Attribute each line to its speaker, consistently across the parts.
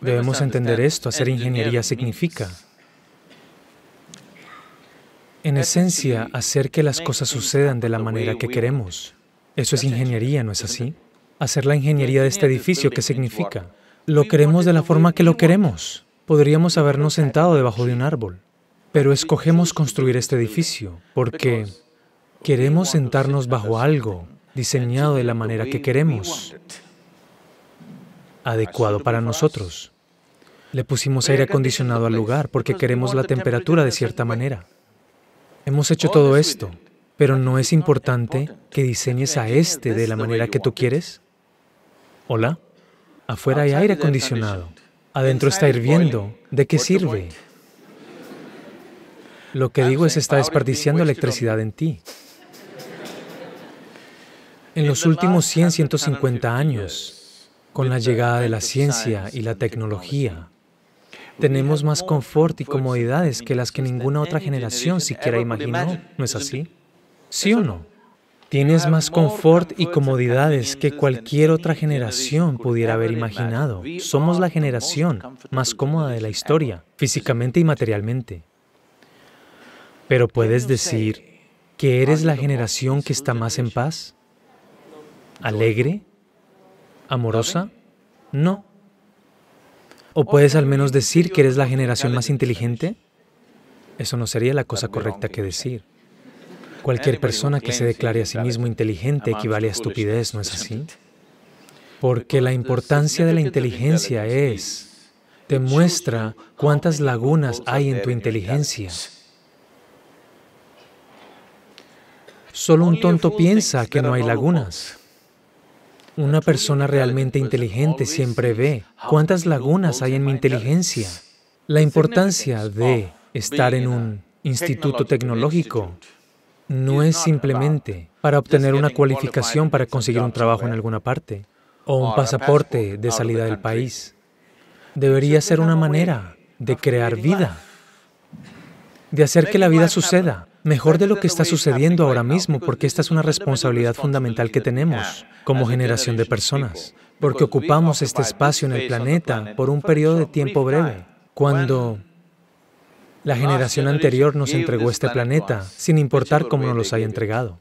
Speaker 1: Debemos entender esto. Hacer ingeniería significa, en esencia, hacer que las cosas sucedan de la manera que queremos. Eso es ingeniería, ¿no es así? Hacer la ingeniería de este edificio, ¿qué significa? Lo queremos de la forma que lo queremos. Podríamos habernos sentado debajo de un árbol, pero escogemos construir este edificio porque queremos sentarnos bajo algo diseñado de la manera que queremos adecuado para nosotros. Le pusimos aire acondicionado al lugar porque queremos la temperatura de cierta manera. Hemos hecho oh, todo esto, pero ¿no es importante que diseñes a este de la manera que tú quieres? Hola, afuera hay aire acondicionado, adentro está hirviendo, ¿de qué sirve? Lo que digo es está desperdiciando electricidad en ti. En los últimos 100, 150 años, con la llegada de la pues, ciencia y la tecnología, tenemos más confort y comodidades que las que ninguna otra generación siquiera imaginó, ¿no es así? ¿Sí o no? Tienes más confort y comodidades que cualquier otra generación pudiera haber imaginado. Somos la generación más cómoda de la historia, físicamente y materialmente. Pero puedes decir que eres la generación que está más en paz, alegre, amorosa? No. ¿O puedes al menos decir que eres la generación más inteligente? Eso no sería la cosa correcta que decir. Cualquier persona que se declare a sí mismo inteligente equivale a estupidez, ¿no es así? Porque la importancia de la inteligencia es, te muestra cuántas lagunas hay en tu inteligencia. Solo un tonto piensa que no hay lagunas. Una persona realmente inteligente siempre ve cuántas lagunas hay en mi inteligencia. La importancia de estar en un instituto tecnológico no es simplemente para obtener una cualificación para conseguir un trabajo en alguna parte o un pasaporte de salida del país. Debería ser una manera de crear vida, de hacer que la vida suceda mejor de lo que está sucediendo ahora mismo, porque esta es una responsabilidad fundamental que tenemos ah, como generación de personas, porque ocupamos este espacio en el planeta por un periodo de tiempo breve, cuando la generación anterior nos entregó este planeta, sin importar cómo nos lo haya entregado.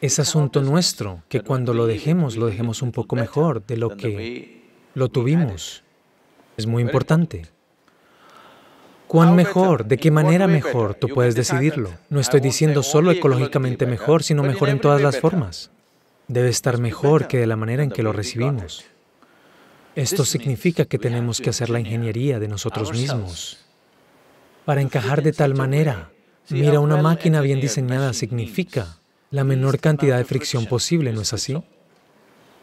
Speaker 1: Es asunto nuestro que cuando lo dejemos, lo dejemos un poco mejor de lo que lo tuvimos. Es muy importante. ¿Cuán mejor? ¿De qué manera mejor? Tú puedes decidirlo. No estoy diciendo solo ecológicamente mejor, sino mejor en todas las formas. Debe estar mejor que de la manera en que lo recibimos. Esto significa que tenemos que hacer la ingeniería de nosotros mismos para encajar de tal manera. Mira, una máquina bien diseñada significa la menor cantidad de fricción posible, ¿no es así?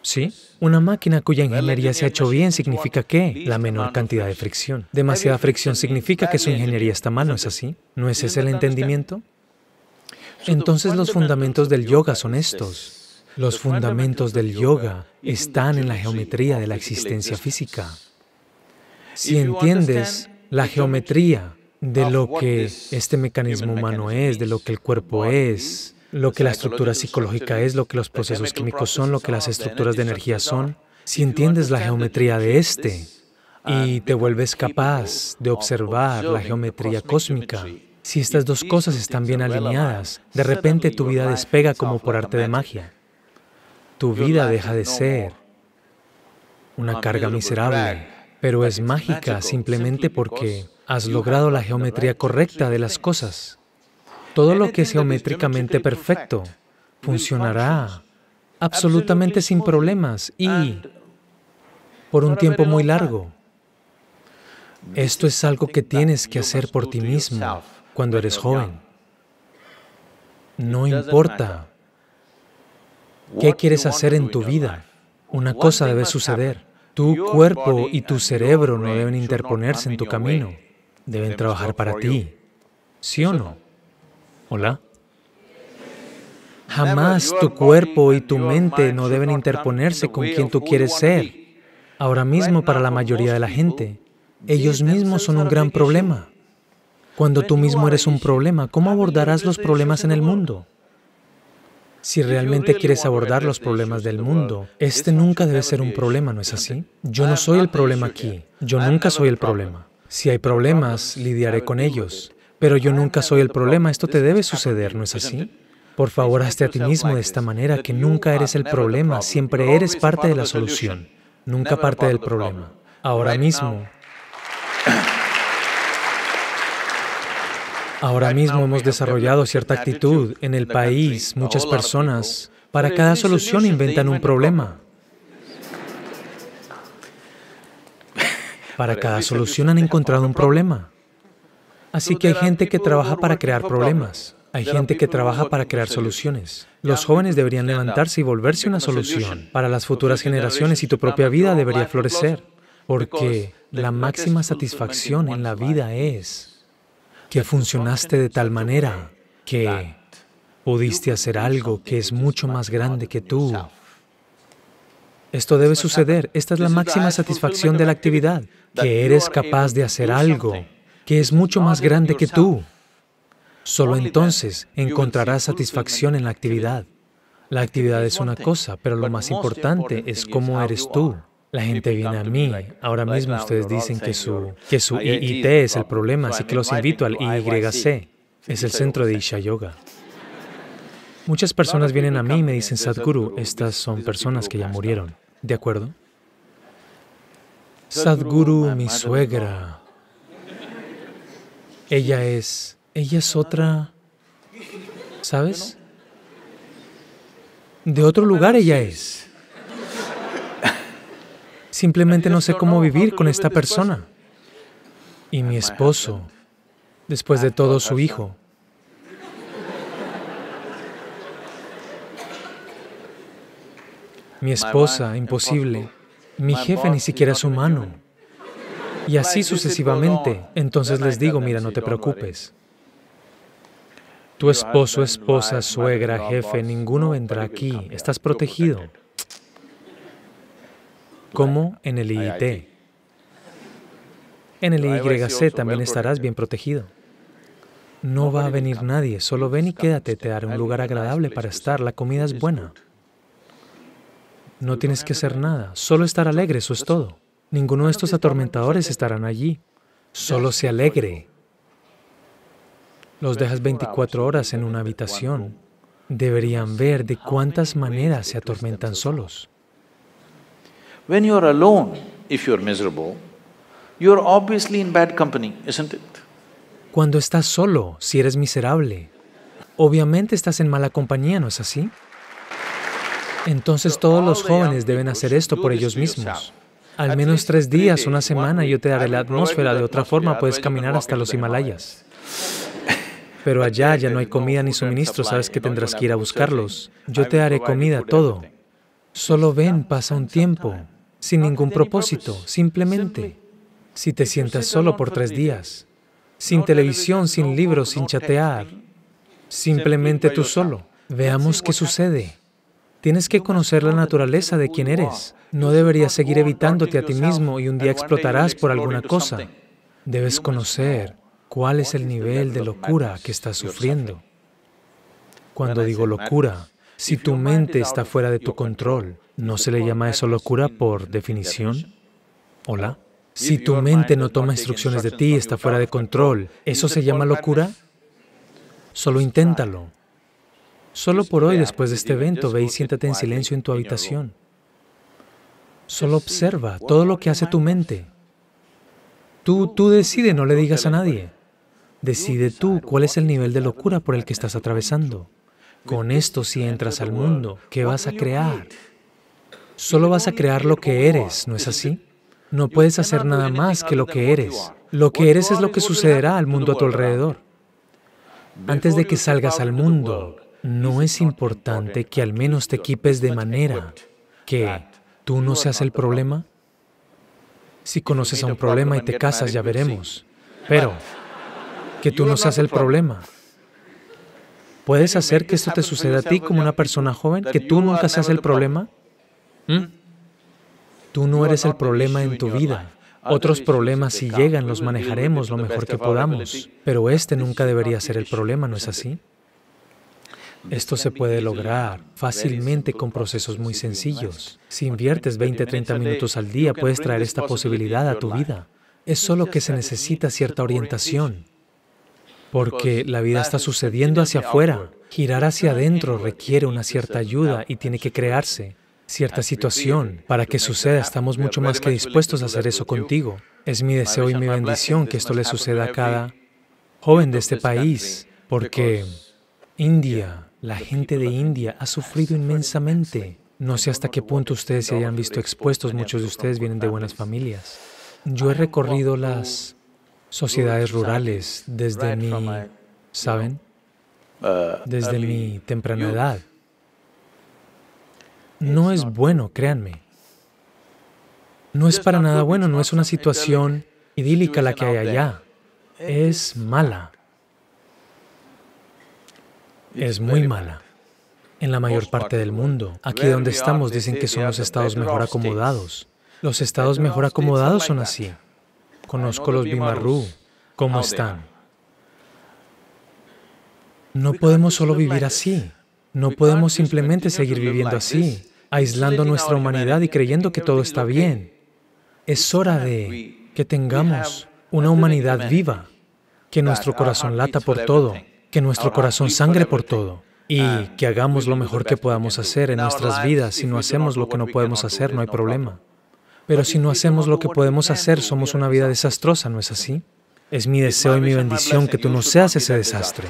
Speaker 1: ¿Sí? Una máquina cuya ingeniería se ha hecho bien significa que la menor cantidad de pues. fricción. Demasiada fricción significa que su ingeniería está mal, es así? ¿No es ese el entendimiento? Entonces los fundamentos del yoga son estos. Los fundamentos del yoga están en la geometría de la existencia física. Si entiendes la geometría de lo que este mecanismo humano es, de lo que el cuerpo es, lo que la estructura psicológica es, lo que los procesos químicos son, lo que las estructuras de energía son, si entiendes la geometría de este y te vuelves capaz de observar la geometría cósmica, si estas dos cosas están bien alineadas, de repente tu vida despega como por arte de magia. Tu vida deja de ser una carga miserable, pero es mágica simplemente porque has logrado la geometría correcta de las cosas. Todo lo que es geométricamente perfecto funcionará absolutamente sin problemas y por un tiempo muy largo. Esto es algo que tienes que hacer por ti mismo cuando eres joven. No importa qué quieres hacer en tu vida, una cosa debe suceder. Tu cuerpo y tu cerebro no deben interponerse en tu camino, deben trabajar para ti, ¿sí o no? Hola. Jamás tu cuerpo y tu mente no deben interponerse con quien tú quieres ser. Ahora mismo para la mayoría de la gente, ellos mismos son un gran problema. Cuando tú mismo eres un problema, ¿cómo abordarás los problemas en el mundo? Si realmente quieres abordar los problemas del mundo, este nunca debe ser un problema, ¿no es así? Yo no soy el problema aquí, yo nunca soy el problema. Si hay problemas, lidiaré con ellos. Pero yo nunca soy el problema, esto te debe suceder, ¿no es así? Por favor, hazte a ti mismo de esta manera, que nunca eres el problema, siempre eres parte de la solución, nunca parte del problema. Ahora mismo, ahora mismo hemos desarrollado cierta actitud en el país, muchas personas, para cada solución inventan un problema. Para cada solución han encontrado un problema. Así que hay gente que trabaja para crear problemas. Hay gente que trabaja para crear soluciones. Los jóvenes deberían levantarse y volverse una solución. Para las futuras generaciones y tu propia vida debería florecer. Porque la máxima satisfacción en la vida es que funcionaste de tal manera que pudiste hacer algo que es mucho más grande que tú. Esto debe suceder. Esta es la máxima satisfacción de la actividad, que eres capaz de hacer algo que es mucho más grande que tú. Solo entonces encontrarás satisfacción en la actividad. La actividad es una cosa, pero lo más importante es cómo eres tú. La gente viene a mí. Ahora mismo ustedes dicen que su, que su IIT es el problema, así que los invito al IYC. Es el centro de Isha Yoga. Muchas personas vienen a mí y me dicen, Sadhguru, estas son personas que ya murieron. ¿De acuerdo? Sadhguru, mi suegra, ella es, ella es otra, ¿sabes? De otro lugar ella es. Simplemente no sé cómo vivir con esta persona. Y mi esposo, después de ah, todo su hijo. Mi esposa, imposible. Mi jefe ni siquiera es humano. Y así sucesivamente. Entonces les digo, mira, no te preocupes. Tu esposo, esposa, suegra, jefe, ninguno vendrá aquí. Estás protegido. Como en el IIT. En el YC también estarás bien protegido. No va a venir nadie, solo ven y quédate, te daré un lugar agradable para estar, la comida es buena. No tienes que hacer nada, solo estar alegre, eso es todo. Ninguno de estos pues, atormentadores estarán allí. Solo se alegre. Los dejas 24 horas en una habitación. Deberían ver de cuántas maneras se atormentan solos. Cuando estás solo, si eres miserable, obviamente estás en mala compañía, ¿no es así? Entonces todos los jóvenes deben hacer esto por ellos mismos. Al menos tres días, una semana, yo te daré la atmósfera. De otra forma, puedes caminar hasta los Himalayas. Pero allá ya este no hay comida ni suministro, sabes que tendrás que ir a buscarlos. Yo te haré comida, todo. Solo ven, pasa un tiempo, sin ningún propósito, simplemente. Si te sientas solo por tres días, sin televisión, sin libros, sin chatear, simplemente tú solo, veamos qué sucede. Tienes que conocer la naturaleza de quién eres. No deberías seguir evitándote a ti mismo y un día explotarás por alguna cosa. Debes conocer cuál es el nivel de locura que estás sufriendo. Cuando digo locura, si tu mente está fuera de tu control, ¿no se le llama eso locura por definición? ¿Hola? Si tu mente no toma instrucciones de ti, está fuera de control, ¿eso se llama locura? Solo inténtalo. Solo por hoy, después de este evento, ve y siéntate en silencio en tu habitación. Solo observa todo lo que hace tu mente. Tú, tú decide, no le digas a nadie. Decide tú cuál es el nivel de locura por el que estás atravesando. Con esto, si entras al mundo, ¿qué vas a crear? Solo vas a crear lo que eres, ¿no es así? No puedes hacer nada más que lo que eres. Lo que eres es lo que sucederá al mundo a tu alrededor. Antes de que salgas al mundo, no es importante que al menos te equipes de manera que tú no seas el problema? Si conoces a un problema y te casas, ya veremos. Pero que tú no seas el problema. ¿Puedes hacer que esto te suceda a ti como una persona joven? ¿Que tú nunca seas el problema? ¿Mm? Hmm? Tú no eres el problema en tu vida. Otros problemas si llegan los manejaremos lo mejor que podamos, pero este nunca debería ser el problema, ¿no es así? Esto se puede lograr fácilmente con procesos muy sencillos. Si inviertes 20, 30 minutos al día, puedes traer esta posibilidad a tu vida. Es solo que se necesita cierta orientación, porque la vida está sucediendo hacia afuera. Girar hacia adentro requiere una cierta ayuda y tiene que crearse cierta situación para que suceda. Estamos mucho más que dispuestos a hacer eso contigo. Es mi deseo y mi bendición que esto le suceda a cada joven de este país, porque India la gente de India ha sufrido inmensamente. No sé hasta qué punto ustedes se hayan visto expuestos, muchos de ustedes vienen de buenas familias. Yo he recorrido las sociedades rurales desde mi, ¿saben? Desde mi temprana edad. No es bueno, créanme. No es para nada bueno, no es una situación idílica la que hay allá. Es mala es muy mala. En la mayor parte del mundo, aquí donde estamos dicen que son los estados mejor acomodados. Los estados mejor acomodados son así. Conozco los Bimaru, cómo están. No podemos solo vivir así. No podemos simplemente seguir viviendo así, aislando nuestra humanidad y creyendo que todo está bien. Es hora de que tengamos una humanidad viva, que nuestro corazón lata por todo, que nuestro corazón sangre por todo y ah, que hagamos lo mejor que podamos hacer en nuestras vidas. Si no hacemos lo que no podemos hacer, no hay problema. Pero si no hacemos lo que podemos hacer, somos una vida desastrosa, ¿no es así? Es mi deseo y mi bendición que tú no seas ese desastre.